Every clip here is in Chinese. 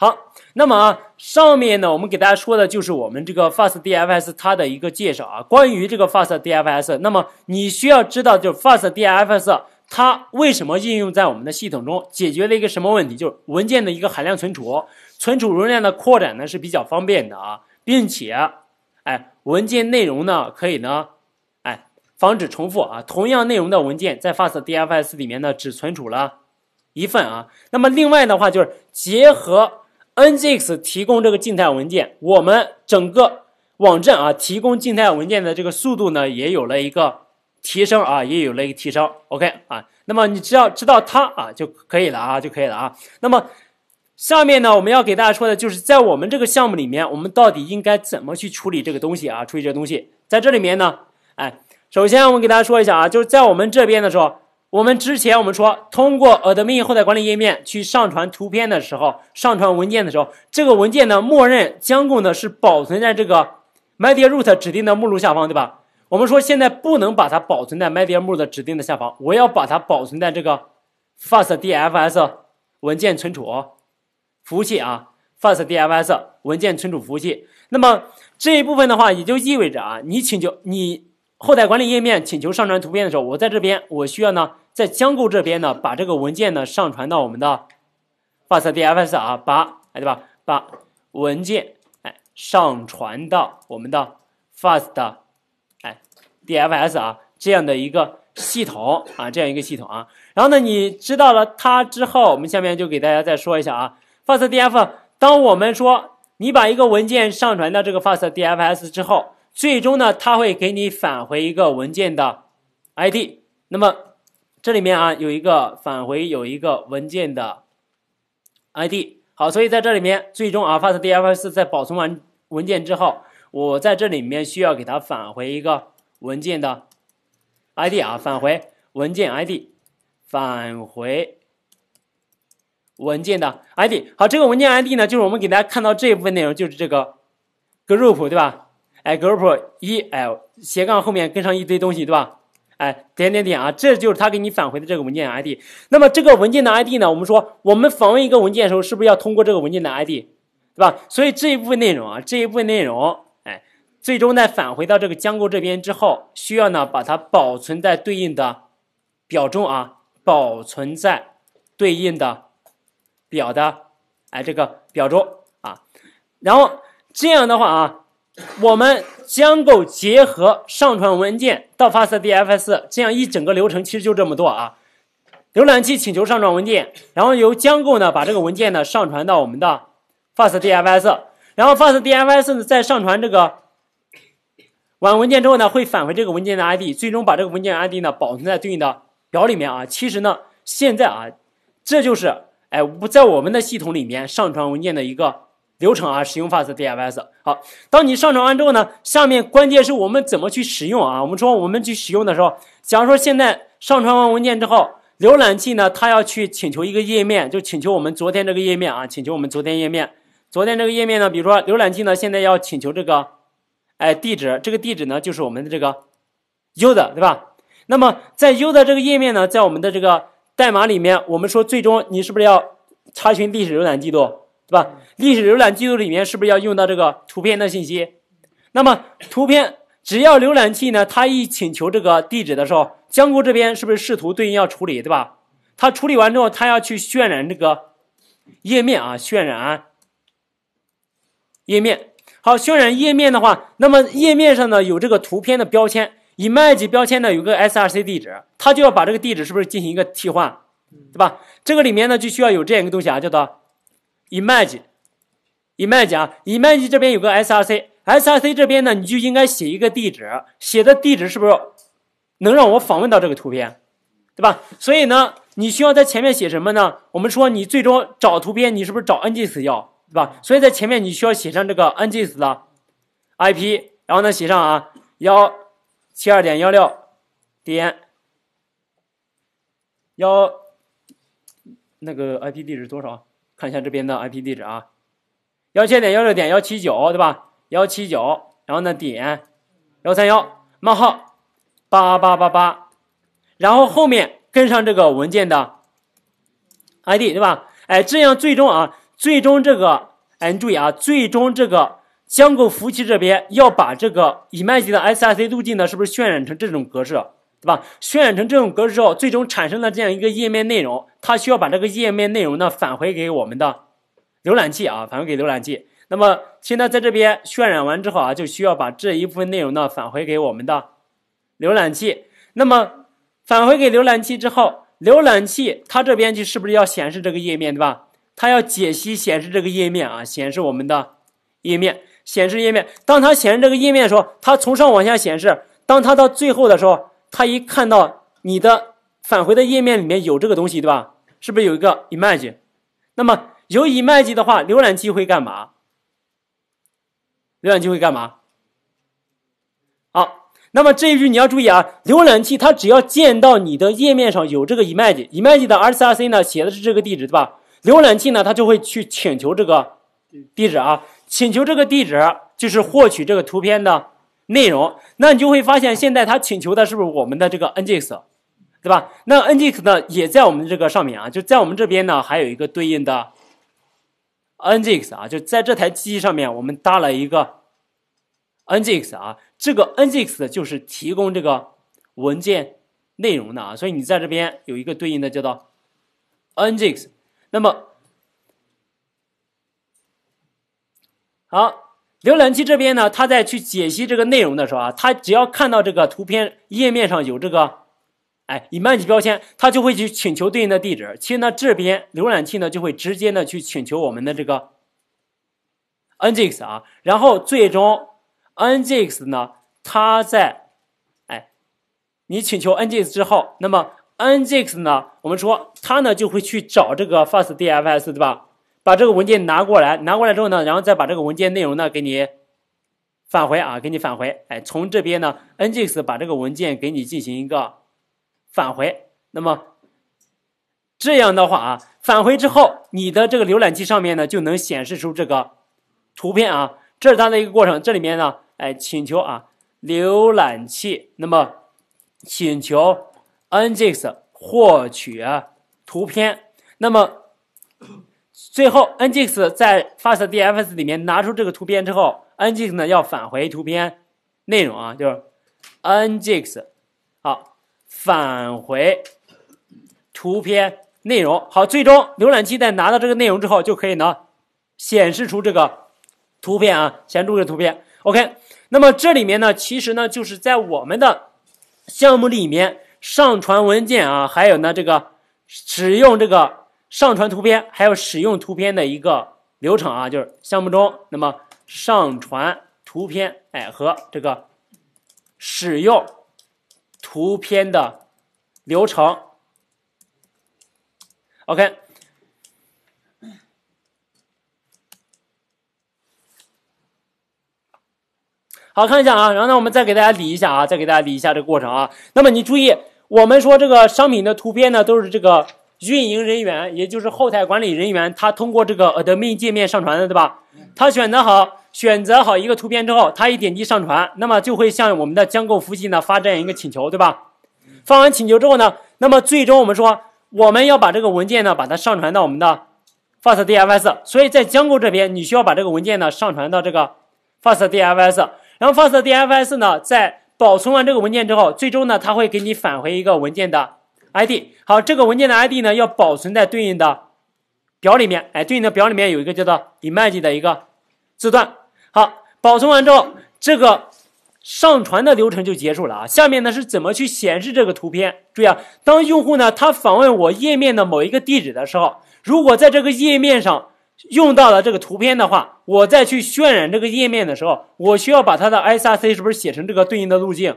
好，那么啊，上面呢，我们给大家说的就是我们这个 Fast DFS 它的一个介绍啊。关于这个 Fast DFS，那么你需要知道，就是 Fast DFS 它为什么应用在我们的系统中，解决了一个什么问题？就是文件的一个海量存储，存储容量的扩展呢是比较方便的啊，并且，哎，文件内容呢可以呢，哎，防止重复啊，同样内容的文件在 Fast DFS 里面呢只存储了一份啊。那么另外的话就是结合。nginx 提供这个静态文件，我们整个网站啊提供静态文件的这个速度呢，也有了一个提升啊，也有了一个提升。OK 啊，那么你只要知道它啊就可以了啊就可以了啊。那么下面呢，我们要给大家说的就是在我们这个项目里面，我们到底应该怎么去处理这个东西啊？处理这个东西，在这里面呢，哎，首先我们给大家说一下啊，就是在我们这边的时候。我们之前我们说，通过 Admin 后台管理页面去上传图片的时候，上传文件的时候，这个文件呢，默认将供的是保存在这个 media root 指定的目录下方，对吧？我们说现在不能把它保存在 media 目 t 指定的下方，我要把它保存在这个 fastdfs 文件存储服务器啊，fastdfs 文件存储服务器。那么这一部分的话，也就意味着啊，你请求你后台管理页面请求上传图片的时候，我在这边我需要呢。在将固这边呢，把这个文件呢上传到我们的 fast dfs 啊，把哎对吧，把文件哎上传到我们的 fast 哎 dfs 啊这样的一个系统啊，这样一个系统啊。然后呢，你知道了它之后，我们下面就给大家再说一下啊，fast d f 当我们说你把一个文件上传到这个 fast dfs 之后，最终呢，它会给你返回一个文件的 id。那么这里面啊有一个返回有一个文件的 ID，好，所以在这里面最终啊 FastDFS 在保存完文件之后，我在这里面需要给它返回一个文件的 ID 啊，返回文件 ID，返回文件的 ID。好，这个文件 ID 呢，就是我们给大家看到这一部分内容就是这个 group 对吧？哎，group 一，l 斜杠后面跟上一堆东西对吧？哎，点点点啊，这就是他给你返回的这个文件 ID。那么这个文件的 ID 呢？我们说我们访问一个文件的时候，是不是要通过这个文件的 ID，对吧？所以这一部分内容啊，这一部分内容，哎，最终呢返回到这个浆构这边之后，需要呢把它保存在对应的表中啊，保存在对应的表的哎这个表中啊。然后这样的话啊。我们将够结合上传文件到 FastDFS 这样一整个流程，其实就这么多啊。浏览器请求上传文件，然后由将够呢把这个文件呢上传到我们的 FastDFS，然后 FastDFS 呢再上传这个完文件之后呢，会返回这个文件的 ID，最终把这个文件 ID 呢保存在对应的表里面啊。其实呢，现在啊，这就是哎不在我们的系统里面上传文件的一个。流程啊，使用 Fast DFS。好，当你上传完之后呢，下面关键是我们怎么去使用啊？我们说我们去使用的时候，假如说现在上传完文件之后，浏览器呢，它要去请求一个页面，就请求我们昨天这个页面啊，请求我们昨天页面。昨天这个页面呢，比如说浏览器呢，现在要请求这个哎地址，这个地址呢就是我们的这个 U 的，对吧？那么在 U 的这个页面呢，在我们的这个代码里面，我们说最终你是不是要查询历史浏览记录？是吧？历史浏览记录里面是不是要用到这个图片的信息？那么图片，只要浏览器呢，它一请求这个地址的时候，江哥这边是不是试图对应要处理，对吧？它处理完之后，它要去渲染这个页面啊，渲染页面。好，渲染页面的话，那么页面上呢有这个图片的标签，以 img 标签呢有个 src 地址，它就要把这个地址是不是进行一个替换，对吧？这个里面呢就需要有这样一个东西啊，叫做。image，image 啊，image 这边有个 src，src 这边呢，你就应该写一个地址，写的地址是不是能让我访问到这个图片，对吧？所以呢，你需要在前面写什么呢？我们说你最终找图片，你是不是找 nginx 要，对吧？所以在前面你需要写上这个 nginx 的 ip，然后呢，写上啊，幺七二点幺六点幺，那个 ip 地址多少看一下这边的 IP 地址啊，幺七点幺六点幺七九，对吧？幺七九，然后呢点幺三幺冒号八八八八，然后后面跟上这个文件的 ID，对吧？哎，这样最终啊，最终这个哎，你注意啊，最终这个相构服务器这边要把这个 image 的 SRC 路径呢，是不是渲染成这种格式？对吧？渲染成这种格式之后，最终产生的这样一个页面内容，它需要把这个页面内容呢返回给我们的浏览器啊，返回给浏览器。那么，现在在这边渲染完之后啊，就需要把这一部分内容呢返回给我们的浏览器。那么，返回给浏览器之后，浏览器它这边就是不是要显示这个页面，对吧？它要解析显示这个页面啊，显示我们的页面，显示页面。当它显示这个页面的时候，它从上往下显示。当它到最后的时候。他一看到你的返回的页面里面有这个东西，对吧？是不是有一个 image？那么有 image 的话，浏览器会干嘛？浏览器会干嘛？好，那么这一句你要注意啊，浏览器它只要见到你的页面上有这个 image，image 的 RCRC 呢写的是这个地址，对吧？浏览器呢，它就会去请求这个地址啊，请求这个地址就是获取这个图片的。内容，那你就会发现，现在它请求的是不是我们的这个 nginx，对吧？那 nginx 呢，也在我们这个上面啊，就在我们这边呢，还有一个对应的 nginx 啊，就在这台机器上面，我们搭了一个 nginx 啊，这个 nginx 就是提供这个文件内容的啊，所以你在这边有一个对应的叫做 nginx，那么好。浏览器这边呢，它在去解析这个内容的时候啊，它只要看到这个图片页面上有这个，哎，image 标签，它就会去请求对应的地址。其实呢，这边浏览器呢就会直接的去请求我们的这个 nginx 啊，然后最终 nginx 呢，它在，哎，你请求 nginx 之后，那么 nginx 呢，我们说它呢就会去找这个 fastdfs，对吧？把这个文件拿过来，拿过来之后呢，然后再把这个文件内容呢给你返回啊，给你返回。哎，从这边呢，nginx 把这个文件给你进行一个返回。那么这样的话啊，返回之后，你的这个浏览器上面呢就能显示出这个图片啊。这是它的一个过程。这里面呢，哎，请求啊，浏览器，那么请求 nginx 获取图片，那么。最后，nginx 在 fastdfs 里面拿出这个图片之后，nginx 呢要返回图片内容啊，就是 nginx 好返回图片内容。好，最终浏览器在拿到这个内容之后，就可以呢显示出这个图片啊，显著个图片。OK，那么这里面呢，其实呢就是在我们的项目里面上传文件啊，还有呢这个使用这个。上传图片还有使用图片的一个流程啊，就是项目中那么上传图片，哎，和这个使用图片的流程。OK，好看一下啊，然后呢，我们再给大家理一下啊，再给大家理一下这个过程啊。那么你注意，我们说这个商品的图片呢，都是这个。运营人员，也就是后台管理人员，他通过这个 admin 界面上传的，对吧？他选择好选择好一个图片之后，他一点击上传，那么就会向我们的江购服务器呢发这样一个请求，对吧？发完请求之后呢，那么最终我们说我们要把这个文件呢把它上传到我们的 fast dfs，所以在江购这边你需要把这个文件呢上传到这个 fast dfs，然后 fast dfs 呢在保存完这个文件之后，最终呢它会给你返回一个文件的。ID 好，这个文件的 ID 呢要保存在对应的表里面，哎，对应的表里面有一个叫做 image 的一个字段。好，保存完之后，这个上传的流程就结束了啊。下面呢是怎么去显示这个图片？注意啊，当用户呢他访问我页面的某一个地址的时候，如果在这个页面上用到了这个图片的话，我再去渲染这个页面的时候，我需要把它的 src 是不是写成这个对应的路径，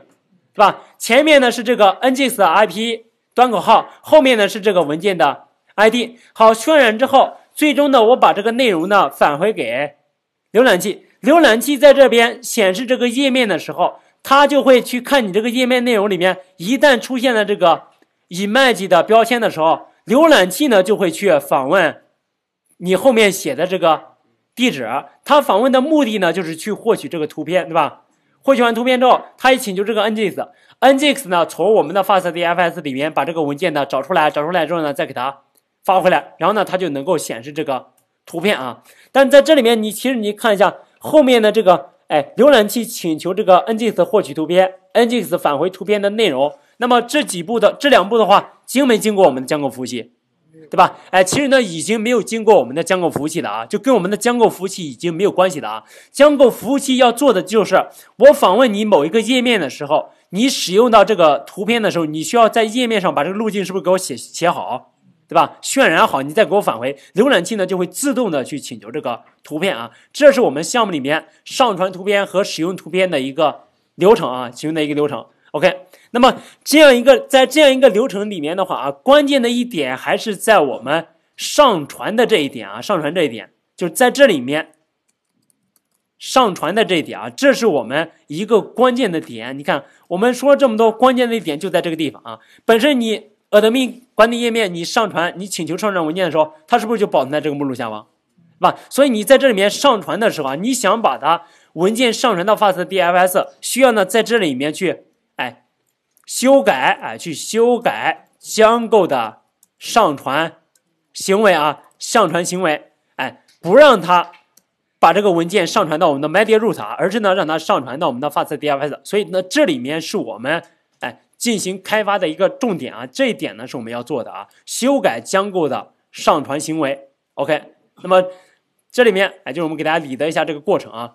是吧？前面呢是这个 nginx 的 IP。端口号后面呢是这个文件的 ID，好渲染之后，最终呢我把这个内容呢返回给浏览器，浏览器在这边显示这个页面的时候，它就会去看你这个页面内容里面一旦出现了这个 image 的标签的时候，浏览器呢就会去访问你后面写的这个地址，它访问的目的呢就是去获取这个图片，对吧？获取完图片之后，它也请求这个 ngx，ngx 呢从我们的 fastdfs 里面把这个文件呢找出来，找出来之后呢再给它发回来，然后呢它就能够显示这个图片啊。但在这里面，你其实你看一下后面的这个，哎，浏览器请求这个 ngx 获取图片，ngx 返回图片的内容，那么这几步的这两步的话，经没经过我们的监构服务器？对吧？哎，其实呢，已经没有经过我们的将购服务器了啊，就跟我们的将购服务器已经没有关系了啊。将购服务器要做的就是，我访问你某一个页面的时候，你使用到这个图片的时候，你需要在页面上把这个路径是不是给我写写好，对吧？渲染好，你再给我返回。浏览器呢就会自动的去请求这个图片啊。这是我们项目里面上传图片和使用图片的一个流程啊，使用的一个流程。OK，那么这样一个在这样一个流程里面的话啊，关键的一点还是在我们上传的这一点啊，上传这一点就是在这里面上传的这一点啊，这是我们一个关键的点。你看，我们说这么多关键的一点就在这个地方啊。本身你 Admin 管理页面你上传你请求上传文件的时候，它是不是就保存在这个目录下方，对吧？所以你在这里面上传的时候啊，你想把它文件上传到 FastDFS，需要呢在这里面去。修改，哎，去修改将购的上传行为啊，上传行为，哎，不让他把这个文件上传到我们的 media root 啊，而是呢，让它上传到我们的 fastdfs。所以呢，这里面是我们哎进行开发的一个重点啊，这一点呢是我们要做的啊，修改将购的上传行为。OK，那么这里面哎，就是我们给大家理的一下这个过程啊。